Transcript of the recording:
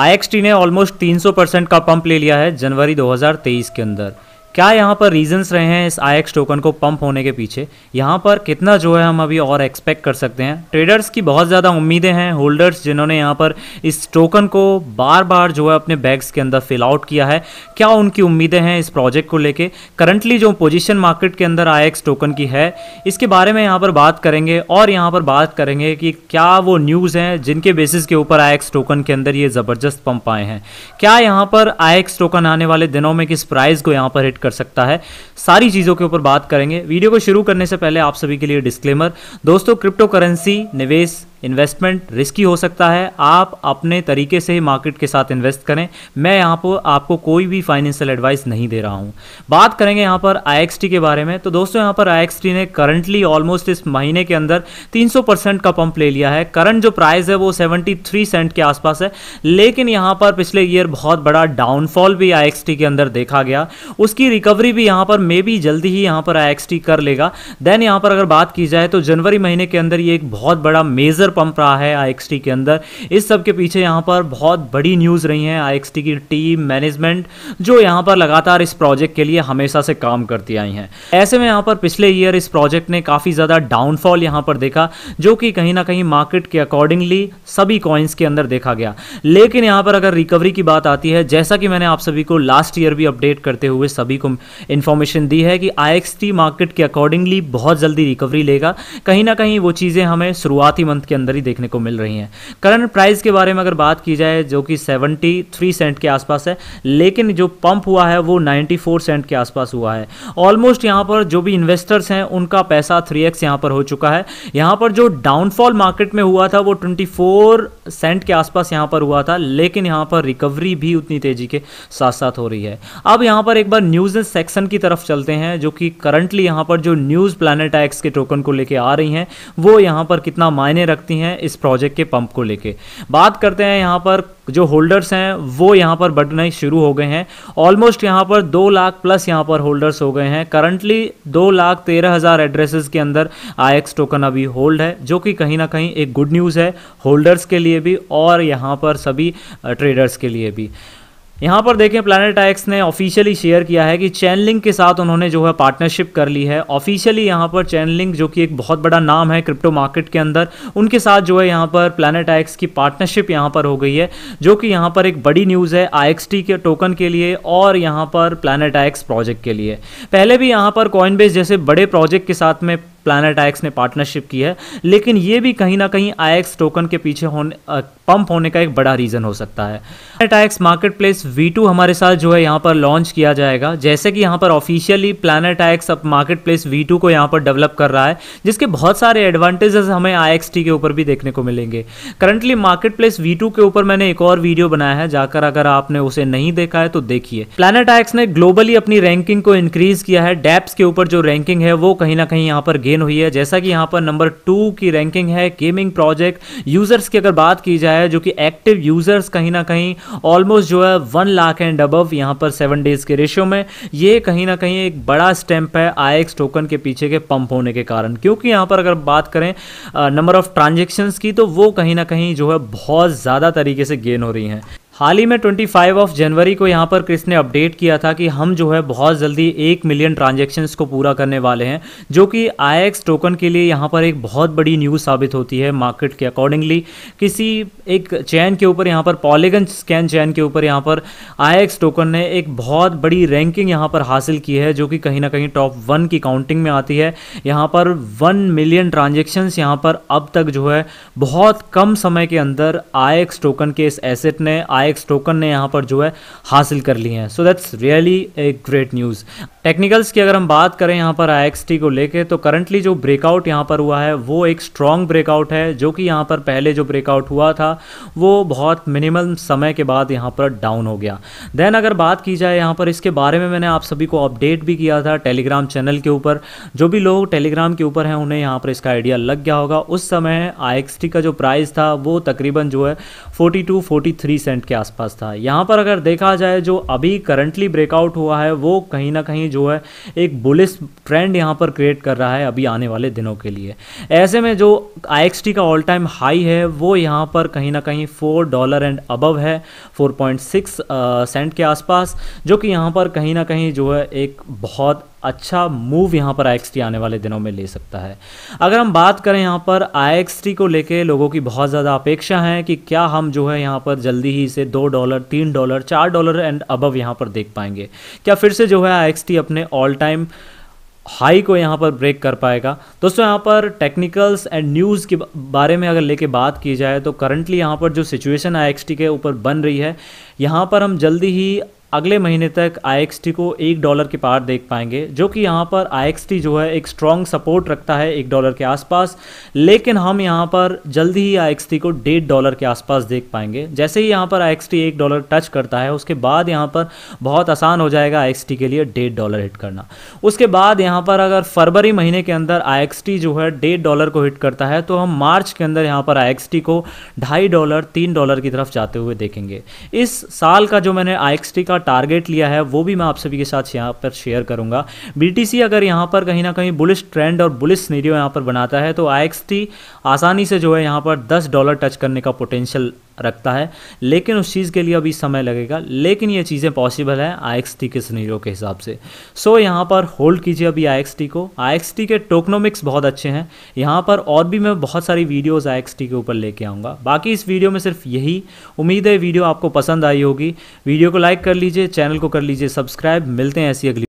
आई ने almost 300 percent का pump ले लिया है जनवरी 2023 के अंदर क्या यहाँ पर रीजंस रहे हैं इस आई टोकन को पंप होने के पीछे यहाँ पर कितना जो है हम अभी और एक्सपेक्ट कर सकते हैं ट्रेडर्स की बहुत ज़्यादा उम्मीदें हैं होल्डर्स जिन्होंने यहाँ पर इस टोकन को बार बार जो है अपने बैग्स के अंदर फिल आउट किया है क्या उनकी उम्मीदें हैं इस प्रोजेक्ट को लेकर करंटली जो पोजिशन मार्केट के अंदर आई टोकन की है इसके बारे में यहाँ पर बात करेंगे और यहाँ पर बात करेंगे कि क्या वो न्यूज़ हैं जिनके बेसिस के ऊपर आई टोकन के अंदर ये ज़बरदस्त पंप आए हैं क्या यहाँ पर आई टोकन आने वाले दिनों में किस प्राइस को यहाँ पर हिट कर सकता है सारी चीज़ों के ऊपर बात करेंगे वीडियो को शुरू करने से पहले आप सभी के लिए डिस्क्लेमर दोस्तों क्रिप्टो करेंसी निवेश इन्वेस्टमेंट रिस्की हो सकता है आप अपने तरीके से ही मार्केट के साथ इन्वेस्ट करें मैं यहाँ पर आपको कोई भी फाइनेंशियल एडवाइस नहीं दे रहा हूँ बात करेंगे यहाँ पर आई के बारे में तो दोस्तों यहाँ पर आई ने करंटली ऑलमोस्ट इस महीने के अंदर 300 परसेंट का पंप ले लिया है करंट जो प्राइस है वो 73 सेंट के आसपास है लेकिन यहाँ पर पिछले ईयर बहुत बड़ा डाउनफॉल भी आई के अंदर देखा गया उसकी रिकवरी भी यहाँ पर मे बी जल्दी ही यहाँ पर आई कर लेगा देन यहाँ पर अगर बात की जाए तो जनवरी महीने के अंदर ये एक बहुत बड़ा मेजर पंप रहा है आई के अंदर इस सब के पीछे यहाँ पर बहुत बड़ी न्यूज़ रही हैं आई की टीम मैनेजमेंट जो यहाँ पर लगातार इस प्रोजेक्ट के लिए हमेशा से काम करती आई हैं ऐसे में यहाँ पर पिछले ईयर इस प्रोजेक्ट ने काफ़ी ज़्यादा डाउनफॉल यहाँ पर देखा जो कि कहीं ना कहीं मार्केट के अकॉर्डिंगली सभी कॉइन्स के अंदर देखा गया लेकिन यहाँ पर अगर रिकवरी की बात आती है जैसा कि मैंने आप सभी को लास्ट ईयर भी अपडेट करते हुए सभी को इन्फॉर्मेशन दी है कि आई मार्केट के अकॉर्डिंगली बहुत जल्दी रिकवरी लेगा कहीं ना कहीं वो चीज़ें हमें शुरुआती मंथ के अंदर ही देखने को मिल रही हैं करंट प्राइस के बारे में अगर बात की जाए जो कि 73 सेंट के आसपास है लेकिन जो पंप हुआ है वो 94 सेंट के आसपास हुआ है ऑलमोस्ट यहाँ पर जो भी इन्वेस्टर्स हैं उनका पैसा 3x यहाँ पर हो चुका है यहाँ पर जो डाउनफॉल मार्केट में हुआ था वो 24 सेंट के आसपास यहाँ पर हुआ था लेकिन यहाँ पर रिकवरी भी उतनी तेजी के साथ साथ हो रही है अब यहाँ पर एक बार न्यूज सेक्शन की तरफ चलते हैं जो कि करंटली यहाँ पर जो न्यूज़ प्लानट एक्स के टोकन को लेकर आ रही हैं वो यहाँ पर कितना मायने रखती सकती हैं इस प्रोजेक्ट के पंप को लेके बात करते हैं यहाँ पर जो होल्डर्स हैं वो यहाँ पर बढ़ने शुरू हो गए हैं ऑलमोस्ट यहाँ पर दो लाख प्लस यहाँ पर होल्डर्स हो गए हैं करंटली दो लाख तेरह हज़ार एड्रेसेस के अंदर आई टोकन अभी होल्ड है जो कि कहीं ना कहीं एक गुड न्यूज़ है होल्डर्स के लिए भी और यहाँ पर सभी ट्रेडर्स uh, के लिए भी यहाँ पर देखें प्लानट एक्स ने ऑफिशियली शेयर किया है कि चैनलिंग के साथ उन्होंने जो है पार्टनरशिप कर ली है ऑफिशियली यहाँ पर चैनलिंग जो कि एक बहुत बड़ा नाम है क्रिप्टो मार्केट के अंदर उनके साथ जो है यहाँ पर प्लानट एक्स की पार्टनरशिप यहाँ पर हो गई है जो कि यहाँ पर एक बड़ी न्यूज़ है आई के टोकन के लिए और यहाँ पर प्लानट एक्स प्रोजेक्ट के लिए पहले भी यहाँ पर कॉइन जैसे बड़े प्रोजेक्ट के साथ में प्लानट आयक्स ने पार्टनरशिप की है लेकिन ये भी कहीं ना कहीं आयक्स टोकन के पीछे होने पंप होने का एक बड़ा रीज़न हो सकता है Planet IX market place V हमारे साथ जो है यहाँ पर लॉन्च किया जाएगा जैसे कि यहाँ पर ऑफिशियली प्लानट आयक्स अब मार्केट प्लेस वी को यहाँ पर डेवलप कर रहा है जिसके बहुत सारे एडवांटेजेस हमें आई के ऊपर भी देखने को मिलेंगे करंटली मार्केट प्लेस वी के ऊपर मैंने एक और वीडियो बनाया है जाकर अगर आपने उसे नहीं देखा है तो देखिए प्लानट आयक्स ने ग्लोबली अपनी रैंकिंग को इंक्रीज किया है डैप्स के ऊपर जो रैंकिंग है वो कहीं ना कहीं यहाँ पर गेन हुई है जैसा कि यहाँ पर नंबर टू की रैंकिंग है गेमिंग प्रोजेक्ट यूजर्स की अगर बात की जाए जो कि एक्टिव यूजर्स कहीं ना कहीं ऑलमोस्ट जो है वन लाख एंड अबव यहाँ पर सेवन डेज के रेशियो में ये कहीं ना कहीं एक बड़ा स्टैंप है आई टोकन के पीछे के पंप होने के कारण क्योंकि यहाँ पर अगर बात करें नंबर ऑफ ट्रांजेक्शन्स की तो वो कहीं ना कहीं जो है बहुत ज़्यादा तरीके से गेन हो रही हैं हाल ही में 25 ऑफ जनवरी को यहाँ पर क्रिस ने अपडेट किया था कि हम जो है बहुत जल्दी एक मिलियन ट्रांजेक्शन्स को पूरा करने वाले हैं जो कि आई टोकन के लिए यहाँ पर एक बहुत बड़ी न्यूज़ साबित होती है मार्केट के अकॉर्डिंगली किसी एक चैन के ऊपर यहाँ पर पॉलीगन स्कैन चैन के ऊपर यहाँ पर आई टोकन ने एक बहुत बड़ी रैंकिंग यहाँ पर हासिल की है जो कि कहीं ना कहीं टॉप वन की काउंटिंग में आती है यहाँ पर वन मिलियन ट्रांजेक्शन्स यहाँ पर अब तक जो है बहुत कम समय के अंदर आई टोकन के इस एसेट ने आई आईएक्स टोकन ने यहाँ पर जो है हासिल कर लिए हैं so that's really a great news technicals की अगर हम बात करें यहाँ पर आई को लेके तो करंटली जो ब्रेकआउट यहाँ पर हुआ है वो एक स्ट्रॉन्ग ब्रेकआउट है जो कि यहाँ पर पहले जो ब्रेकआउट हुआ था वो बहुत मिनिमम समय के बाद यहाँ पर डाउन हो गया देन अगर बात की जाए यहाँ पर इसके बारे में मैंने आप सभी को अपडेट भी किया था टेलीग्राम चैनल के ऊपर जो भी लोग टेलीग्राम के ऊपर हैं उन्हें यहाँ पर इसका आइडिया लग गया होगा उस समय आई का जो प्राइस था वो तकरीबन जो है फोर्टी टू सेंट के के आसपास था यहाँ पर अगर देखा जाए जो अभी करंटली ब्रेकआउट हुआ है वो कहीं ना कहीं जो है एक बुलिस ट्रेंड यहाँ पर क्रिएट कर रहा है अभी आने वाले दिनों के लिए ऐसे में जो आई का ऑल टाइम हाई है वो यहाँ पर कहीं ना कहीं फोर डॉलर एंड अबव है फोर पॉइंट सिक्स सेंट के आसपास जो कि यहाँ पर कहीं ना कहीं जो है एक बहुत अच्छा मूव यहाँ पर आई आने वाले दिनों में ले सकता है अगर हम बात करें यहाँ पर आई को लेके लोगों की बहुत ज़्यादा अपेक्षा है कि क्या हम जो है यहाँ पर जल्दी ही इसे दो डॉलर तीन डॉलर चार डॉलर एंड अबव यहाँ पर देख पाएंगे क्या फिर से जो है आई अपने ऑल टाइम हाई को यहाँ पर ब्रेक कर पाएगा दोस्तों यहाँ पर टेक्निकल्स एंड न्यूज़ के बारे में अगर लेके बात की जाए तो करंटली यहाँ पर जो सिचुएशन आई के ऊपर बन रही है यहाँ पर हम जल्दी ही अगले महीने तक आई को एक डॉलर के पार देख पाएंगे जो कि यहाँ पर आई जो है एक स्ट्रॉन्ग सपोर्ट रखता है एक डॉलर के आसपास लेकिन हम यहाँ पर जल्दी ही आई को डेढ़ डॉलर के आसपास देख पाएंगे जैसे ही यहाँ पर आई एक डॉलर टच करता है उसके बाद यहाँ पर बहुत आसान हो जाएगा आई के लिए डेढ़ डॉलर हिट करना उसके बाद यहाँ पर अगर फरवरी महीने के अंदर आई जो है डेढ़ डॉलर को हिट करता है तो हम मार्च के अंदर यहाँ पर आई को ढाई डॉलर तीन डॉलर की तरफ जाते हुए देखेंगे इस साल का जो मैंने आई का टारगेट लिया है वो भी मैं आप सभी के साथ यहाँ पर शेयर करूंगा बी अगर यहाँ पर कहीं ना कहीं बुलिस ट्रेंड और बुलिस सीरीज यहाँ पर बनाता है तो आई आसानी से जो है यहाँ पर दस डॉलर टच करने का पोटेंशियल रखता है लेकिन उस चीज़ के लिए अभी समय लगेगा लेकिन ये चीज़ें पॉसिबल हैं आई के सीनरियो के हिसाब से सो so, यहाँ पर होल्ड कीजिए अभी आई को आई के टोकनोमिक्स बहुत अच्छे हैं यहाँ पर और भी मैं बहुत सारी वीडियोज़ आई के ऊपर लेके आऊँगा बाकी इस वीडियो में सिर्फ यही उम्मीद है वीडियो आपको पसंद आई होगी वीडियो को लाइक कर लीजिए चैनल को कर लीजिए सब्सक्राइब मिलते हैं ऐसी अगली